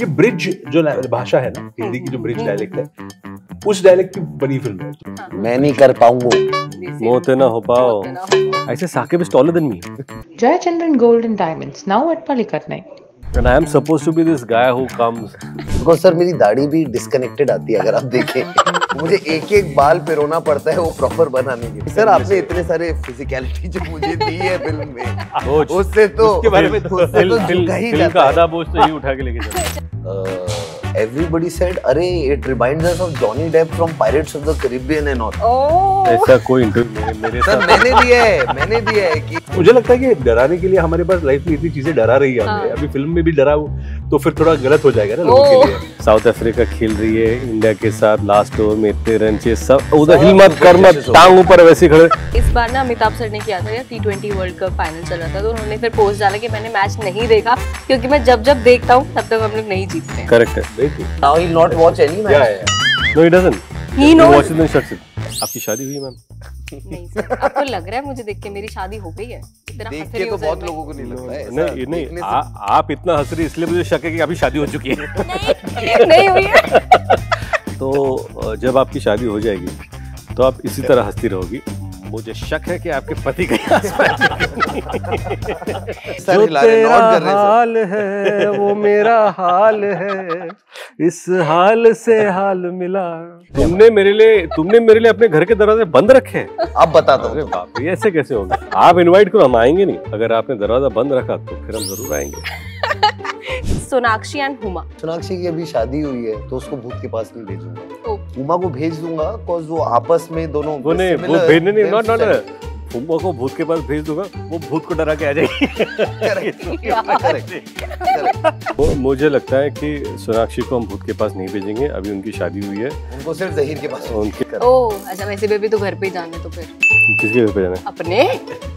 ये ब्रिज जो भाषा है ना हम्म, हिंदी की जो ब्रिज हम्म, डायलेक्ट हम्म। है उस डायलेक्ट की बड़ी फिल्म है हाँ। मैं नहीं कर पाऊंगा मोते ना हो पाओ ऐसे Saqib is taller than me gold and diamonds now at पालिकर night And I am supposed to be this guy who comes. Because sir मेरी दाढ़ी भी disconnected आती है अगर आप देखें मुझे एक एक बाल पेरोना पड़ता है वो proper बनाने के लिए सर आपने इतने सारे physicality जो मुझे दी है film में उससे तो उसके बारे में तो उससे तो ही जाता का आधा बोझ तो ही उठा के लेके जाता है everybody सेड "अरे, it reminds us of Johnny Depp from Pirates of the Caribbean and all oh. ऐसा कोई इंटरव्यू मेरे सर मैंने दिया है मैंने दिया है कि मुझे लगता है कि डराने के लिए हमारे पास लाइफ में इतनी चीजें डरा रही है हमें हाँ। अभी फिल्म में भी डरा तो फिर थोड़ा गलत हो जाएगा ना लोगों के लिए साउथ अफ्रीका खेल रही है इंडिया के साथ लास्ट ओवर में इतने रन चाहिए सब उधर हिल मत कर मत टांग ऊपर वैसे खड़े इस बार ना अमिताभ सर ने किया था T twenty world cup final चल रहा था तो उन्होंने फिर पोस्ट डाला कि मैंने मैच नहीं देखा क्योंकि मैं जब जब देखता हूँ तब तक हम लोग नहीं जीतते करेक्ट है आपकी शादी हुई मैम आपको तो लग रहा है मुझे देख के मेरी शादी हो गई है देख के तो बहुत लोगों को नहीं लगता है नहीं नहीं आप इतना हंस रही इसलिए मुझे शक है कि अभी शादी हो चुकी है नहीं, हुई है तो जब आपकी शादी हो जाएगी तो आप इसी तरह हंसती रहोगी मुझे शक है कि आपके पति के जो हाल है वो मेरा हाल है इस हाल से हाल मिला तुमने मेरे लिए तुमने मेरे लिए अपने घर के दरवाजे बंद रखे हैं आप बता दो बाप ऐसे कैसे होगा आप इनवाइट करो हम आएंगे नहीं अगर आपने दरवाजा बंद रखा तो फिर हम जरूर आएंगे सोनाक्षी एंड हुमा सोनाक्षी की अभी शादी हुई है तो उसको भूत के पास नहीं भेजूंगा हुमा को भेज दूंगा वो आपस में दोनों नहीं वो भेजने नहीं नॉट नॉट फुम्बा को भूत के पास भेज दूंगा वो भूत को डरा के आ जाएगी मुझे लगता है कि सोनाक्षी को हम भूत के पास नहीं भेजेंगे अभी उनकी शादी हुई है उनको सिर्फ जहीर के पास उनके ओ, अच्छा वैसे भी तो घर पे जाना तो फिर किसके घर पे जाना अपने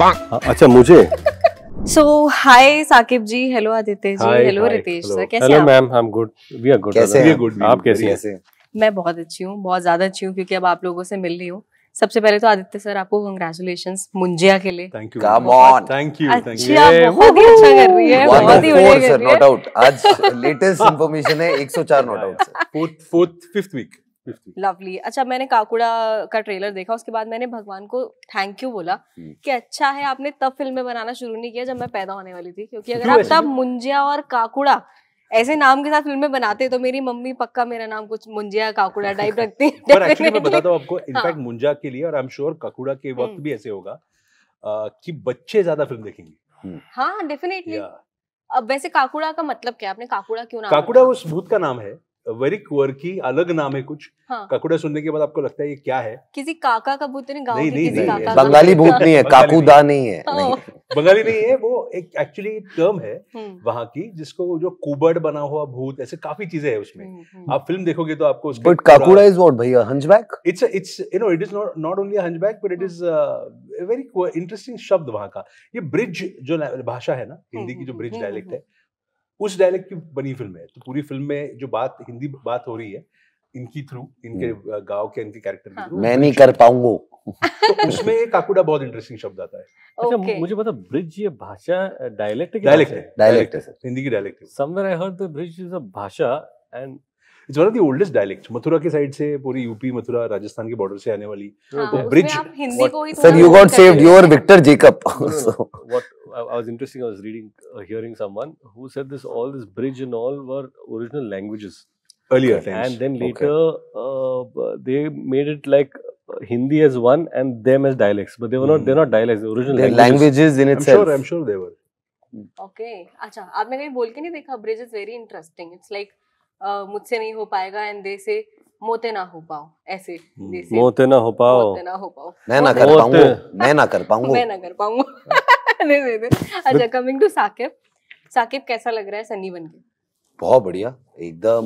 हाँ, अच्छा मुझे so hi Saqib ji hello Aditya ji hello Riteish sir कैसे hello ma'am I am good we are good we are good आप कैसे हैं मैं बहुत अच्छी हूँ बहुत ज्यादा अच्छी हूँ क्योंकि अब आप लोगों से मिल रही हूँ सबसे पहले तो आदित्य सर आपको कंग्रेचुलेशन मुंजिया के लिए थैंक यू थैंक यू अच्छा बहुत ही अच्छा कर रही है बहुत ही बढ़िया नो डाउट आज लेटेस्ट है 104 no doubt fourth fifth week lovely अच्छा मैंने काकुड़ा का ट्रेलर देखा उसके बाद मैंने भगवान को थैंक यू बोला hmm. कि अच्छा है आपने तब फिल्में बनाना शुरू नहीं किया जब मैं पैदा होने वाली थी क्योंकि अगर आप तब मुंजिया और काकुड़ा ऐसे नाम के साथ फिल्में बनाते तो मेरी मम्मी पक्का मेरा नाम कुछ मुंजिया काकुड़ा टाइप रखती है आपको इनफैक्ट हाँ। मुंजा के लिए और आई एम श्योर काकुड़ा के वक्त हम्म। भी ऐसे होगा कि बच्चे ज्यादा फिल्म देखेंगे हम्म। हाँ डेफिनेटली अब वैसे काकुड़ा का मतलब क्या आपने काकुड़ा क्यों नाम काकुड़ा उस भूत का नाम है वेरी क्वर्की अलग नाम है कुछ हाँ। काकुड़ा सुनने के बाद आपको लगता है ये क्या है किसी काका का भूत नहीं गाँव नहीं, नहीं, नहीं, नहीं बंगाली भूत नहीं है काकूदा नहीं है हाँ। बंगाली नहीं है वो एक एक्चुअली टर्म है हम्म। वहाँ की जिसको जो कुबर्ड बना हुआ भूत ऐसे काफी चीजें है उसमें हम्म, हम्म। आप फिल्म देखोगे तो आपको बट काकुड़ा इज व्हाट भैया hunchback it's it's you know it is not not only hunchback but it is very interesting शब्द वहाँ का ये ब्रिज जो भाषा है ना हिंदी की जो ब्रिज डायलेक्ट है उस डायलेक्ट की बनी फिल्म है तो पूरी फिल्म में जो बात हिंदी बात हो रही है इनकी थ्रू इनके हम्म। गांव के इनके कैरेक्टर के थ्रू हाँ। मैं नहीं कर पाऊंगा तो उसमें काकुडा बहुत इंटरेस्टिंग शब्द आता है अच्छा okay. मुझे पता ब्रिज ये भाषा डायलेक्ट डायलेक्ट है डायलेक्ट है हिंदी की डायलेक्ट है somewhere I heard the Braj is a भाषा and it's one of the oldest dialect Mathura के साइड से पूरी यूपी मथुरा राजस्थान के बॉर्डर से आने वाली तो Braj sir you got saved you are Victor Jacob what I was interesting. I was reading, uh, hearing someone who said this. All this bridge and all were original languages. Earlier okay. times. And then later, okay. uh, they made it like Hindi as one and them as dialects. But they were not. Mm. They're not dialects. They're original they're languages. languages in itself. I'm sure. I'm sure they were. Okay okay. अच्छा आपने कहीं बोल के नहीं देखा Braj is very interesting it's like मुझसे नहीं हो पाएगा एंड दे से मोते ना हो पाओ ऐसे हम्म, मोते ना हो पाओ मोते ना हो पाओ मैं ना कर पाऊंगा मैं ना कर पाऊंगा मैं ना कर पाऊंगा नहीं नहीं अच्छा कमिंग टू साकिब साकिब कैसा लग रहा है सनी बन के बहुत बढ़िया एकदम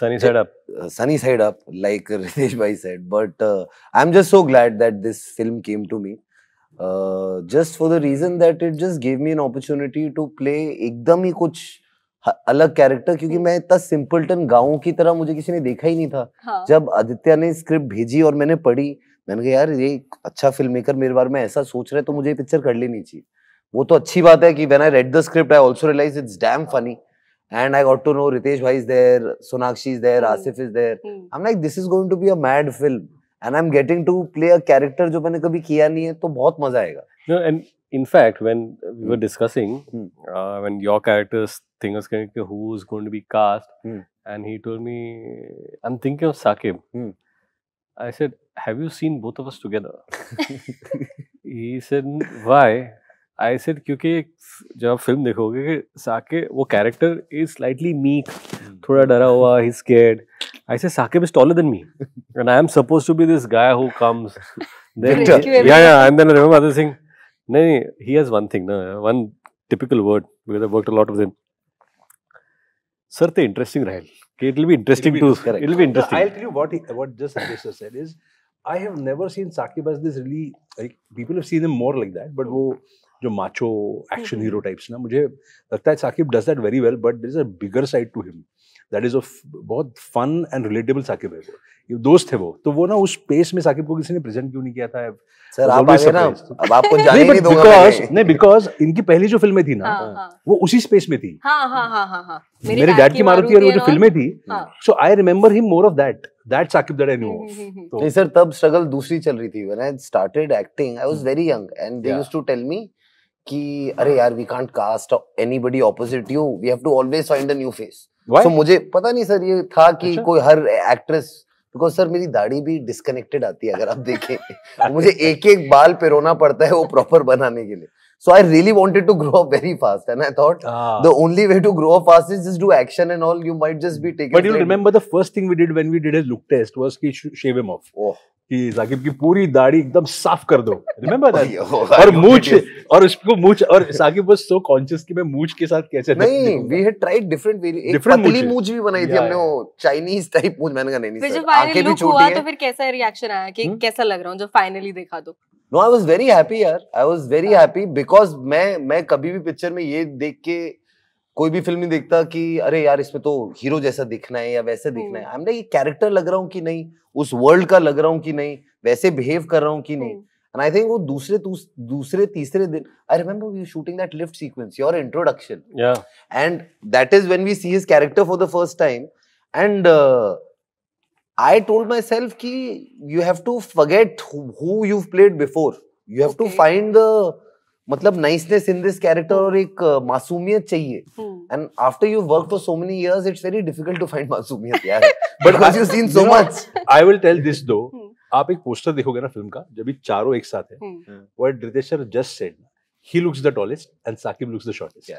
sunny side up sunny side up like Riteish भाई said but I am just so glad that this film came to me just for the reason that it just give me an opportunity to play एकदम ही कुछ uh, अलग character क्योंकि हम्म। मैं इतना simpleton गाँव की तरह मुझे किसी ने देखा ही नहीं था हाँ। जब आदित्य ने स्क्रिप्ट भेजी और मैंने पढ़ी मैंने कहा यार ये अच्छा फिल्म मेकर मेरे बारे में ऐसा सोच रहा है तो मुझे पिक्चर कर लेनी चाहिए वो तो अच्छी बात है कि when I read the script I also realise it's damn funny and I got to know Riteish भाई is there Sonakshi is there Asif is there I like this is going to be a mad film and I am getting to play a character जो मैंने कभी किया नहीं है तो बहुत मजा आएगा in fact when we were discussing when your characters thing was who is going to be cast. Hmm. And he told me, I'm thinking of Saqib. Hmm. I said, have you seen both of us together? he said, why? I said, because when you watch film, Saqib, character is slightly meek, mm. dara hua, he's scared. I said, Saqib is taller than me. and I am supposed to be this guy who comes. yeah, yeah. And then I remember other thing. No, he has one thing, one typical word, because I've worked a lot with him. Sir ते interesting Raheel की it will be interesting too it will be interesting I tell you what what just sir said is I have never seen Saqib as this really like people have seen him more like that but वो जो macho action hero types ना मुझे लगता है Saqib does that very well but there is a bigger side to him that is a बहुत fun and relatable Saqib है वो दोस्त है वो तो वो ना उस स्पेस में साकिब को किसी ने प्रेजेंट क्यों नहीं किया था सर आप आगे ना अब आपको जाने नहीं, दूंगा बिकॉज नहीं बिकॉज इनकी पहली जो फिल्में थी ना हाँ, हाँ, वो उसी स्पेस में थी हाँ, हाँ, हाँ, हाँ, हाँ, मेरे डैड की मारुति और वो जो फिल्में थी so I remember him more of that that Saqib that I knew of नहीं सर तब स्ट्रगल दूसरी चल रही थी when I started acting I was very young and they used to tell me कि अरे यार we can't cast anybody opposite you we have to always find a new face so मुझे पता नहीं सर ये था कि अच्छा। कोई हर एक्ट्रेस बिकॉज सर मेरी दाढ़ी भी डिस्कनेक्टेड आती है अगर आप देखें मुझे एक एक बाल पेरोना पड़ता है वो प्रॉपर बनाने के लिए so I really wanted to grow up very fast and I thought the only way to grow up fast is just do action and all you might just be take but you remember the first thing we did when we did look test was की कि साकिब की पूरी दाढ़ी एकदम साफ कर दो remember that oh, और मूछ और उसको मूछ और साकिब वाज सो कॉन्शियस कि मैं मूछ के साथ कैसे नहीं we had tried different way एक पतली मूछ भी बनाई थी हमने वो चाइनीज टाइप मूछ मैंने कहा नहीं नहीं सर आंखें भी छोटी है तो फिर कैसा रिएक्शन आया कि hmm? कैसा लग रहा हूं जब फाइनली देखा तो no I was very happy यार I was very happy because मैं मैं कभी भी पिक्चर में ये देख के कोई भी फिल्म नहीं देखता कि अरे यार इसमें तो हीरो जैसा दिखना है या वैसा दिखना है हम्म। ये कैरेक्टर लग रहा हूँ कि नहीं उस वर्ल्ड का लग रहा हूँ कि नहीं वैसे बिहेव कर रहा हूँ कि नहीं एंड आई थिंक वो दूसरे दूसरे तीसरे दिन I remember we shooting that lift sequence your introduction and that is when we see his character for the first time and I told myself कि you have to forget who you played before you have to find the मतलब niceness in this character और एक uh, मासूमियत चाहिए हम्म। And after you've worked for so many years, it's very difficult to find मासूमियत yeah. But because you've seen so you know, much. I will tell this though. Hmm. आप एक poster देखोगे ना film का जब ये चारों एक साथ है what Riteish just said he looks the tallest and Saqib looks the shortest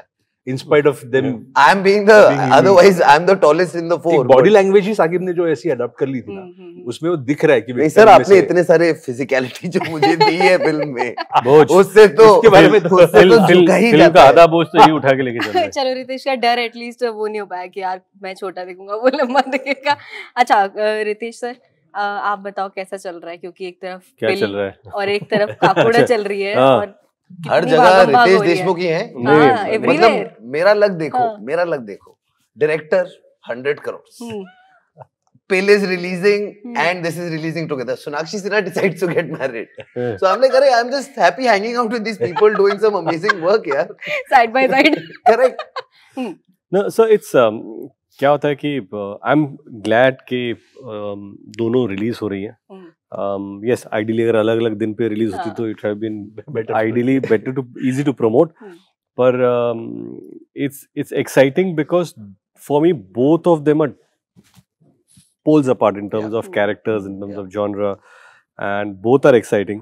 in spite of them I am being the otherwise I am the tallest in the four body language ही साकिब ने जो ऐसी अडॉप्ट कर ली थी ना हम्म, हम्म, हम्म। उसमें वो दिख रहा है कि नहीं सर आपने इतने सारे फिजिकलिटी जो मुझे दी है फिल्म में उससे तो इसके बारे में तो फिल्म का आधा बोझ तो ये उठा के लेके चल चलो रितेश का डर एटलीस्ट वो नहीं हो पाया कि यार मैं छोटा देखूंगा वो लंबा दिखेगा अच्छा रितेश सर आप बताओ कैसा चल रहा है क्योंकि एक तरफ क्या चल रहा है और एक तरफ काकुड़ा अच्छा। चल रही है हाँ। और हर जगह रितेश देशमुख ही है मतलब मेरा लग देखो मेरा लग देखो director hundred crore Pele is releasing hmm. and this is releasing together. Sunakshi Sinha decides to get married. so I'm like, Array, I'm just happy hanging out with these people doing some amazing work, yeah. Side by side. Correct. hmm. No, so it's um, क्या होता है कि I am glad कि दोनों release हो रही हैं yes um, ideally अगर अलग अलग दिन पे रिलीज होती तो it been better ideally better too easy to promote पर it's it's exciting because for me both of them are poles apart in terms of characters in terms of genre and both are exciting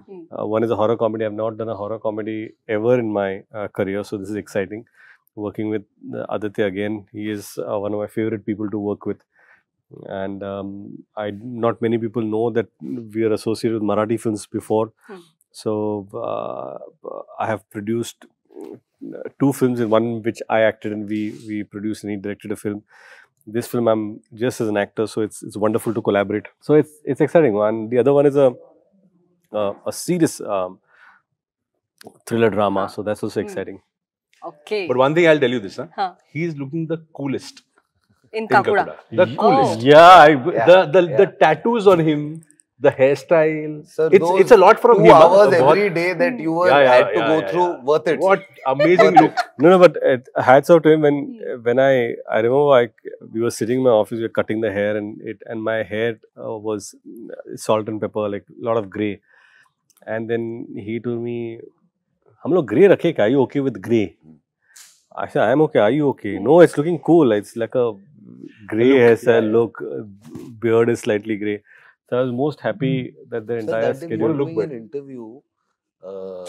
one is a horror comedy I have not done a horror comedy ever in my career so this is exciting working with Aditya again he is one of my favourite people to work with and um, I not many people know that we are associated with Marathi films before. Hmm. So uh, I have produced uh, two films, in one which I acted and we we produced and he directed a film. This film I'm just as an actor, so it's it's wonderful to collaborate. So it's it's exciting. And the other one is a uh, a serious um, thriller drama, so that's also hmm. exciting. Okay. But one thing I'll tell you this, huh? huh? he is looking the coolest in Kakura. The oh. coolest. Oh. Yeah, I, yeah, the the, yeah. the tattoos on him the hairstyle. Sir, it's, it's a lot from two him. hours uh, every day that you were yeah, yeah, had to yeah, go through, worth it. What amazing look! No, no, but uh, hats off to him. When hmm. uh, when I I remember I we were sitting in my office, we were cutting the hair, and it and my hair uh, was uh, salt and pepper, like a lot of grey. And then he told me, "हम लोग grey rakhe ka? Are you okay with grey?" Hmm. I said, "I'm okay. Are you okay? Hmm. No, it's looking cool. It's like a gray hairstyle yeah. look, beard is slightly gray. So I was most happy mm. that the entire so that schedule looked good. an interview, uh,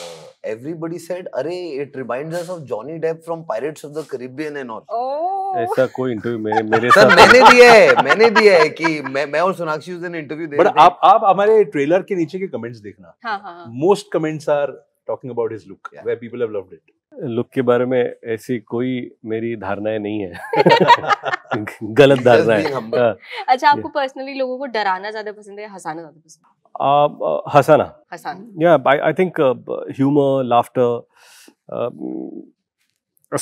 everybody said, "Arey, it reminds us of Johnny Depp from Pirates of the Caribbean and all." Oh. ऐसा कोई interview मेरे मेरे sir मैंने दिया है मैंने दिया है कि मैं मैं और सोनाक्षी उस दिन इंटरव्यू दे बट आप आप हमारे ट्रेलर के नीचे के कमेंट्स देखना most comments are talking about his look where people have loved it look के बारे में ऐसी कोई मेरी धारणाएं नहीं है गलत डर रहा है हाँ। अच्छा आपको पर्सनली लोगों को डराना ज्यादा पसंद है हंसाना ज्यादा पसंद है हंसाना हंसाना या I think humour laughter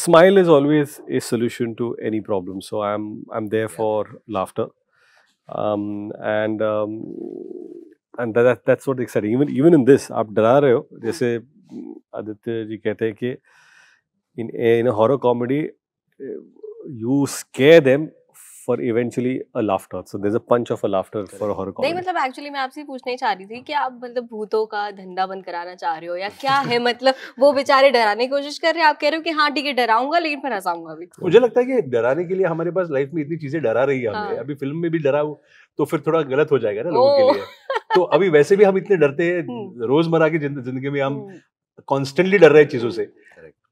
smile is always a solution to any problem so I am I am there for laughter and and that's what exciting even even in this आप डरा रहे हो hmm. जैसे mm, आदित्य जी कहते हैं कि in in horror comedy you scare them for eventually a laughter. So there's a punch of a laughter for a horror comedy. नहीं मतलब actually मैं आपसे पूछना ही चाह रही थी कि आप मतलब भूतों का धंधा बंद कराना चाह रहे हो या क्या है मतलब वो बेचारे डराने की कोशिश कर रहे हैं आप कह रहे हो कि हाँ ठीक है डराऊंगा लेकिन फिर हंसाऊंगा भी मुझे लगता है कि डराने के लिए हमारे पास लाइफ में इतनी चीजें डरा रही है हमें हाँ। अभी फिल्म में भी डरा तो फिर थोड़ा गलत हो जाएगा ना लोगों के लिए तो अभी वैसे भी हम इतने डरते हैं हम्म। रोजमर्रा की जिंदगी में हम कॉन्स्टेंटली हम्म। डर रहे हैं चीजों से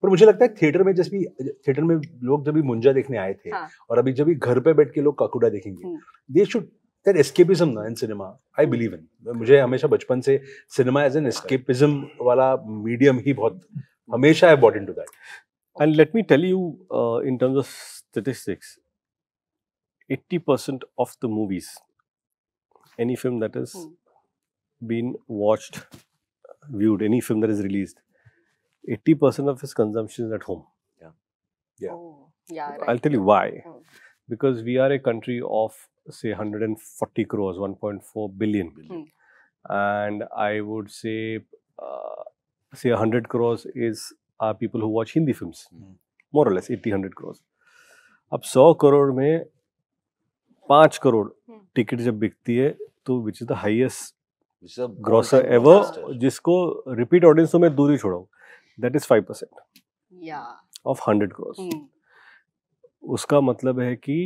पर मुझे लगता है थिएटर में जब भी थिएटर में लोग जब भी मुंजा देखने आए थे हाँ. और अभी जब भी घर पे बैठ के लोग काकुडा देखेंगे दे शुड दैट एस्केपिज्म ना in cinema I believe in मुझे हमेशा बचपन से सिनेमा एज एन एस्केपिज्म वाला मीडियम ही बहुत हमेशा I bought into that and let me tell you in terms of statistics eighty percent of the movies any film that is been watched viewed any film that is released 80% percent of his consumption is at home. Yeah. Yeah. Oh, yeah right. I'll tell you why. Mm. Because we are a country of, say, 140 crores, 1.4 billion. Mm. And I would say, uh, say, 100 crores is are people who watch Hindi films. Mm. More or less, 80, 100 crores. अब 100 करोड़ में पांच crore ticket जब बिकती है तो which is the highest grosser ever जिसको repeat ऑडियंसों में दूरी ही छोड़ा हूँ that is five percent of hundred crores उसका मतलब है कि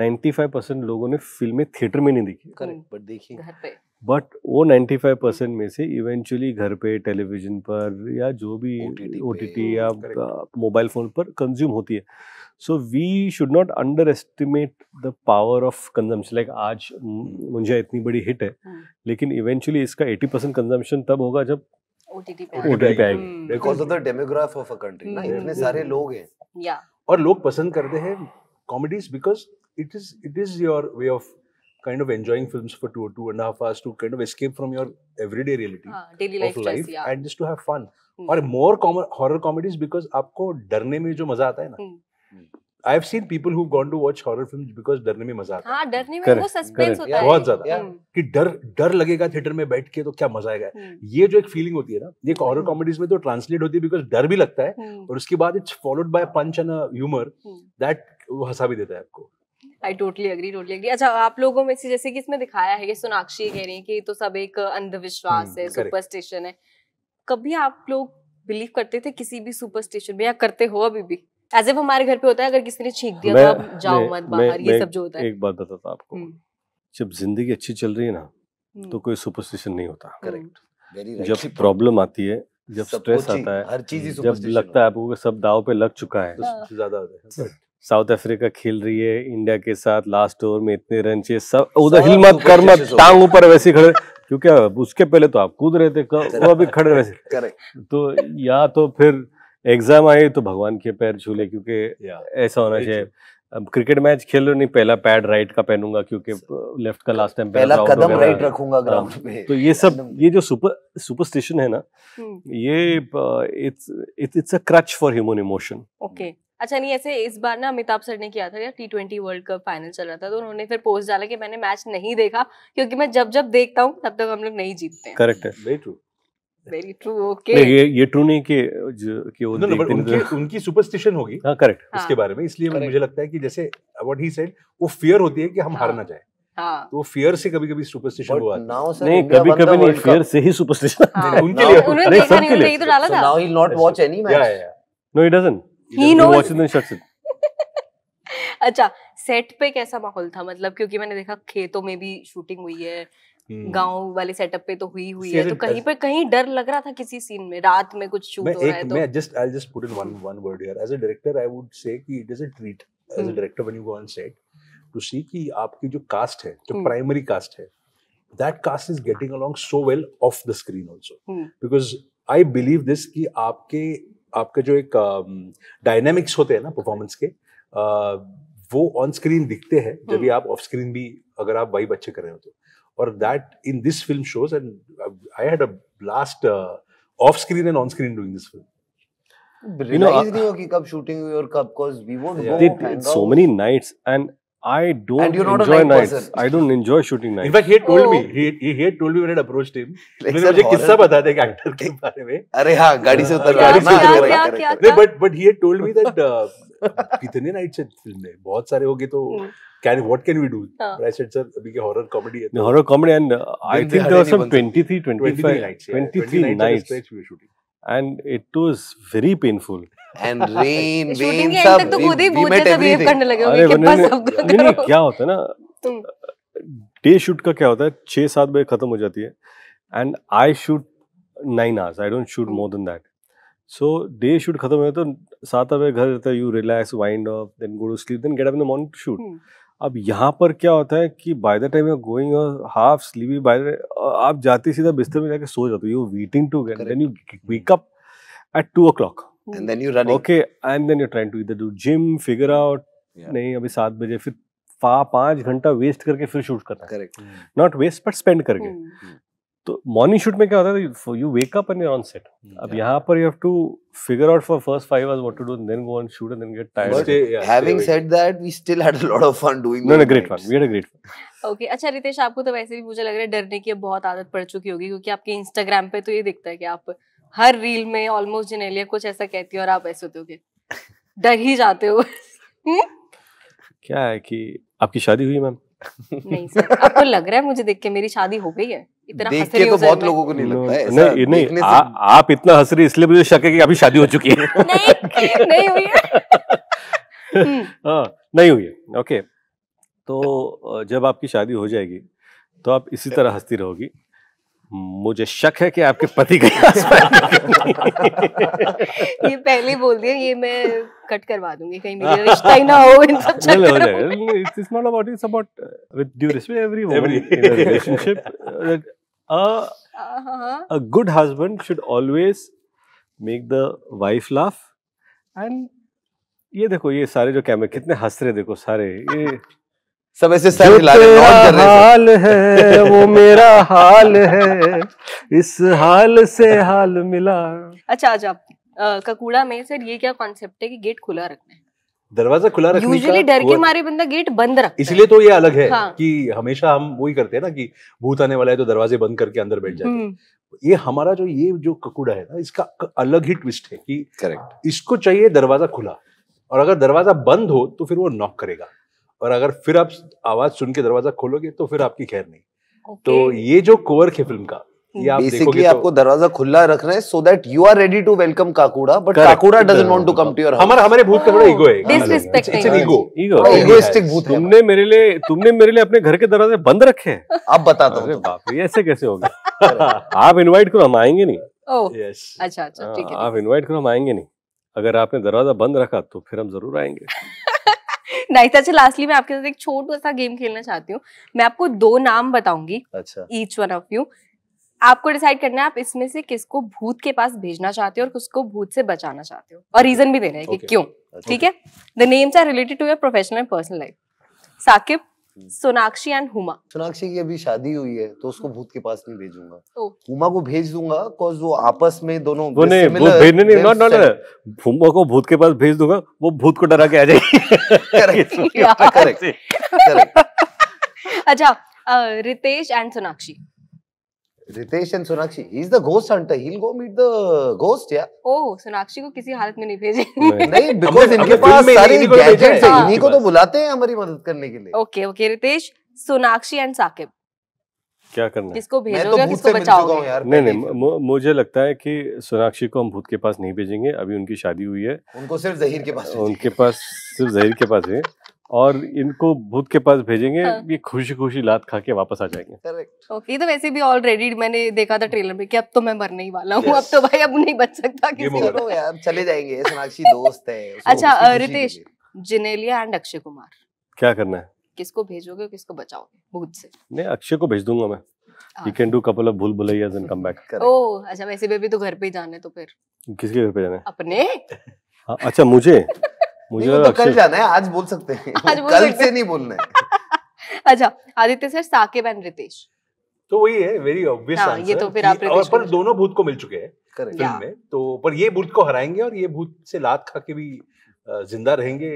नाइन्टी फाइव परसेंट लोगों ने फिल्में थिएटर में नहीं देखी करेक्ट बट hmm. देखी बट वो नाइन्टी फाइव परसेंट में से इवेंचुअली घर पे टेलीविजन पर या जो भी ओ टी या मोबाइल फ़ोन पर कंज्यूम होती है so we should not underestimate the power of consumption like आज hmm. मुंझा इतनी बड़ी हिट है hmm. लेकिन इवेंचुअली इसका एटी परसेंट कंजम्पशन तब होगा जब इतने सारे लोग हैं और लोग पसंद करते हैं comedies because it is it is your way of kind of enjoying films for two or two and a half hours to kind of escape from your everyday reality uh, daily life, of stress, life yeah. and just to have fun hmm. or और मोर horror comedies because आपको डरने में जो मजा आता है ना I have seen people who gone to watch horror films because डरने में मजा आता है हां डरने में वो सस्पेंस होता है बहुत ज्यादा हम्म। कि डर डर लगेगा थिएटर में बैठ के तो क्या मजा आएगा हम्म। ये जो एक फीलिंग होती है ना ये हॉरर हम्म। कॉमेडीज में तो ट्रांसलेट होती है बिकॉज डर भी लगता है और उसके बाद it's followed by punch and humour that वो हंसा भी देता है आपको I totally agree totally agree अच्छा आप लोगों में से जैसे कि इसमें दिखाया है कि सोनाक्षी कह रही है कि तो सब एक अंधविश्वास है सुपरस्टिशन है कभी आप लोग बिलीव करते थे किसी भी सुपरस्टिशन में या करते हो अभी भी एज इफ हमारे घर पे होता है अगर किसी ने छींक दिया तो मैं, तो आप जाओ मत बाहर ये सब जो होता है एक बात बताता आपको हम्म। जब जिंदगी अच्छी चल रही है ना हम्म। तो कोई सुपरस्टिशन नहीं होता करेक्ट हम्म। जब प्रॉब्लम आती है जब स्ट्रेस आता है हर चीज जब लगता है आपको सब दाव पे लग चुका है तो हाँ। ज्यादा होता है साउथ अफ्रीका खेल रही है इंडिया के साथ लास्ट ओवर में इतने रन चाहिए सब उधर हिल मत कर मत टांग ऊपर वैसे खड़े क्योंकि उसके पहले तो आप कूद रहे थे वो अभी खड़े वैसे तो या तो फिर एग्जाम आए तो भगवान के पैर छू ले क्योंकि ऐसा होना चाहिए अब क्रिकेट मैच खेल रहे नहीं पहला पैड राइट का पहनूंगा क्योंकि लेफ्ट का लास्ट टाइम पहला कदम राइट रखूंगा ग्राउंड हाँ। पे तो ये सब ये जो सुपर सुपरस्टिशन है ना हम्म। ये it's it's a crutch for human emotion okay अच्छा नहीं ऐसे इस बार ना अमिताभ सर ने किया था यार T twenty world cup final चल रहा था तो उन्होंने फिर पोस्ट डाला कि मैंने मैच नहीं देखा क्योंकि मैं जब जब देखता हूँ तब तक हम लोग नहीं जीतते करेक्ट है तो- उनकी सुपरस्टिशन होगी हाँ, हाँ, मुझे अच्छा सेट पे कैसा माहौल था मतलब क्योंकि मैंने देखा खेतों में भी शूटिंग हुई है हम्म। गांव वाले सेटअप पे तो हुई हुई है तो कहीं पर कहीं डर लग रहा था किसी सीन में रात में कुछ शूट हो रहा है तो मैं just I just put in one one word here as a director I would say कि it is a treat as a director when you go on set to see कि आपकी जो कास्ट है जो प्राइमरी hmm. कास्ट है that cast is getting along so well off the screen also because I believe this कि आपके आपके जो एक डायनेमिक्स um, होते हैं ना परफॉर्मेंस के uh, वो ऑन स्क्रीन दिखते हैं जब hmm. भी आप ऑफ स्क्रीन भी अगर आप वाइब अच्छे कर रहे हो तो or that in this film shows. And I had a blast uh, off screen and on screen doing this film. Realize you know, नहीं हो कि कब shooting हुई और कब cause we won't yeah. go. It, it's so many nights and I don't and you're not enjoy nights. Person. I don't enjoy shooting nights. In fact, he had told oh. me. He, he, had told me when I approached him. Like मुझे kissa bata de एक actor ke बारे mein अरे ha गाड़ी se utar गाड़ी se utar नहीं but but he had told me that कितने nights है film में बहुत सारे हो गए तो can what can we do? Uh. But I said, sir, abhi horror comedy. No, horror comedy, and uh, I think there were some 23, 25, 23 nights. Yeah, 23, 23 nights. nights we were shooting. And it was very painful. And rain, rain, sab तो खुद ही भूत जैसा behave करने लगे होंगे कि बस अब नहीं नहीं क्या होता है ना डे शूट का क्या होता है छः सात बजे खत्म हो जाती है and I shoot nine hours I don't shoot more than that so day shoot खत्म हुआ तो सात आठ बजे घर रहता है you relax wind off then go to sleep then get up in the morning to shoot अब यहाँ पर क्या होता है कि by the time you going और हाफ स्लीपी बाय आप जाते सीधा बिस्तर में जाके सो जाते हो you waiting to get then you wake up at two o'clock and then you run okay and then you trying to इधर डू जिम फिगर आउट नहीं अभी सात बजे फिर पाँच घंटा वेस्ट करके फिर शूट करना correct not waste but spend करके hmm. तो मॉर्निंग शूट में क्या होता है you wake up and on set अब यहां पर you have to figure out for first five hours what to do then go on shoot and then get tired having said that we still had a lot of fun doing no no great fun we had a great fun okay अच्छा रितेश आपको तो वैसे भी मुझे लग रहा है डरने की बहुत आदत पड़ चुकी होगी क्योंकि आपके Instagram पे तो ये दिखता है कि आप हर रील में ऑलमोस्ट जिनेलिया कुछ ऐसा कहती हो और आप ऐसे होते हो कि डर ही जाते हो हम्म? क्या है कि आपकी शादी हुई मैम नहीं सर आपको तो लग रहा है मुझे देख के मेरी शादी हो गई है देख के तो बहुत लोगों को नहीं लगता है नहीं नहीं आ, आप इतना हंस रही इसलिए मुझे शक है कि अभी शादी हो चुकी है नहीं नहीं हुई है हम्म। हाँ, नहीं हुई है ओके तो जब आपकी शादी हो जाएगी तो आप इसी तरह हंसती रहोगी मुझे शक है कि आपके पति के ये पहले बोल दिया ये मैं कट करवा दूंगी कहीं मेरा रिश्ता ही ना हो इन सब चक्करों में it's not about it's about with due respect every one in a relationship a a good husband should always make the wife laugh and ये देखो ये सारे जो कैमरे कितने हंस रहे देखो सारे ये सब ऐसे सर हिला रहे हैं हाल है वो मेरा हाल है इस हाल से हाल मिला अच्छा आज अच्छा, आप ककूड़ा में सर ये क्या कॉन्सेप्ट है कि गेट खुला रखना है दरवाजा खुला रखने यूजुअली डर के मारे बंदा गेट बंद रखता है इसलिए तो ये अलग है हाँ। कि हमेशा हम वही करते हैं ना कि भूत आने वाला है तो दरवाजे बंद करके अंदर बैठ जाते हम्म। ये हमारा जो ये जो ककुड़ा है ना इसका अलग ही ट्विस्ट है कि करेक्ट इसको चाहिए दरवाजा खुला और अगर दरवाजा बंद हो तो फिर वो नॉक करेगा और अगर फिर आप आवाज सुन के दरवाजा खोलोगे तो फिर आपकी खैर नहीं तो ये जो कोवर्क है फिल्म का बेसिकली आपको तो, दरवाजा खुला रख रहे हैं so that you are ready to welcome Kakuda but Kakuda doesn't want to come to your हमारा हमारे भूत का बड़ा ईगो है disrespect disrespecting ego ego egoistic भूत तुमने मेरे लिए तुमने मेरे लिए अपने घर के दरवाजे बंद रखे हैं आप बता दो अरे बाप रे ऐसे कैसे होगा आप इनवाइट करो हम आएंगे नहीं ओह oh. अच्छा अच्छा ठीक है हाँ, आप इनवाइट करो हम आएंगे नहीं अगर आपने दरवाजा बंद रखा तो फिर हम जरूर आएंगे नाइस तो अच्छा लास्टली मैं आपके साथ एक छोटा सा गेम खेलना चाहती हूँ मैं आपको दो नाम बताऊंगी ईच वन ऑफ यू आपको डिसाइड करना है आप इसमें से किसको भूत के पास भेजना चाहते हो और किसको भूत से बचाना चाहते हो और रीजन भी देना है कि क्यों ठीक है the names are related to your professional personal life Saqib hmm. Sonakshi and Huma Sonakshi की अभी शादी हुई है तो उसको भूत के पास नहीं भेजूंगा हुमा को भेज दूंगा बिकॉज वो आपस में दोनों वो नहीं वो भेजने नहीं नॉट नॉट हुमा को भूत के पास भेज दूंगा वो भूत को डरा के आ जाएगी करेक्ट करेक्ट अच्छा Ritesh and Sonakshi Ritesh and Sonakshi he is the ghost hunter he will go meet the ghost या ओह सोनाक्षी को किसी हालत में नहीं भेजेंगे नहीं बिकॉज़ इनके पास सारे गैजेट्स हैं इन्हीं को तो, हाँ, तो बुलाते हैं हमारी मदद करने के लिए okay okay Ritesh Sonakshi and Saqib क्या करना किसको भेजोगे तो किसको बचाओगे यार नहीं नहीं मुझे लगता है कि सोनाक्षी को हम भूत के पास नहीं भेजेंगे अभी उनकी शादी हुई है उनको सिर्फ जहीर के पास उनके पास सिर्फ जहीर के पास है और इनको भूत के पास भेजेंगे हाँ। ये खुशी खुशी लात खा के वापस आ जाएंगे करेक्ट ओके तो वैसे भी ऑलरेडी मैंने देखा था ट्रेलर में कि अब तो मैं मरने ही वाला हूँ अब तो भाई अब नहीं बच सकता किसी को यार चले जाएंगे सोनाक्षी दोस्त है अच्छा रितेश जिनेलिया एंड अक्षय कुमार क्या करना है किसको भेजोगे किसको बचाओगे भूत से नहीं अक्षय को भेज दूंगा मैं you can do couple of Bhool Bhulaiyaa and come back oh अच्छा वैसे भी तो घर पे ही जाने तो फिर किसके घर पे जाने है अपने हाँ, अच्छा मुझे मुझे तो कल जाना है आज बोल सकते हैं आज बोल कल से नहीं बोलना है अच्छा आदित्य सर साकेब एंड रितेश तो वही है वेरी ऑब्वियस हाँ, ये तो फिर आप और पर दोनों भूत को मिल चुके हैं फिल्म में तो पर ये भूत को हराएंगे और ये भूत से लात खा के भी जिंदा रहेंगे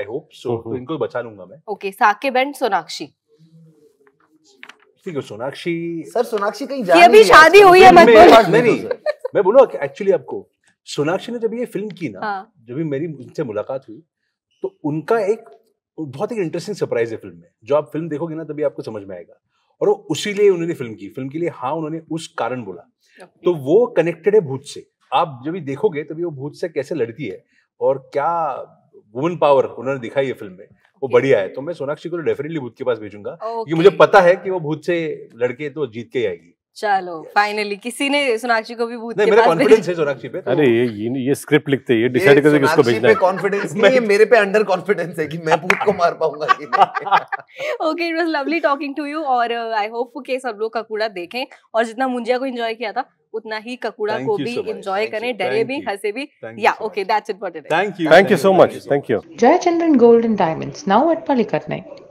आई होप सो इनको बचा लूंगा मैं ओके साकेब एंड सोनाक्षी ठीक है सोनाक्षी सर सोनाक्षी कहीं जा रही है अभी शादी हुई है मत नहीं नहीं मैं बोलूं एक्चुअली आपको सोनाक्षी ने जब ये फिल्म की ना हाँ. जब भी मेरी उनसे मुलाकात हुई तो उनका एक बहुत ही इंटरेस्टिंग सरप्राइज है फिल्म में जो आप फिल्म देखोगे ना तभी आपको समझ में आएगा और वो उसी लिए उन्होंने फिल्म की फिल्म के लिए हाँ उन्होंने उस कारण बोला तो वो कनेक्टेड है भूत से आप जब भी देखोगे तभी वो भूत से कैसे लड़ती है और क्या वुमेन पावर उन्होंने दिखाई है फिल्म में वो बढ़िया है तो मैं सोनाक्षी को डेफिनेटली तो भूत के पास भेजूंगा क्योंकि मुझे पता है कि वो भूत से लड़के तो जीत के आएगी चलो फाइनली किसी ने सोनाक्षी को भी भूत नहीं, के मेरा कॉन्फिडेंस है सोनाक्षी पे तो अरे ये ये, ये स्क्रिप्ट लिखते ये डिसाइड करते किसको भेजना है कॉन्फिडेंस नहीं ये मेरे पे अंडर कॉन्फिडेंस है कि मैं भूत को मार पाऊंगा okay it was lovely talking to you और आई होप के सब लोग ककूड़ा देखें और जितना मुंजिया को एंजॉय किया था उतना ही ककूड़ा को भी एंजॉय करें डरे भी हंसे भी या okay that's it for today thank you thank you so much thank you Jayachandran gold and diamonds now at पालीकट नाइट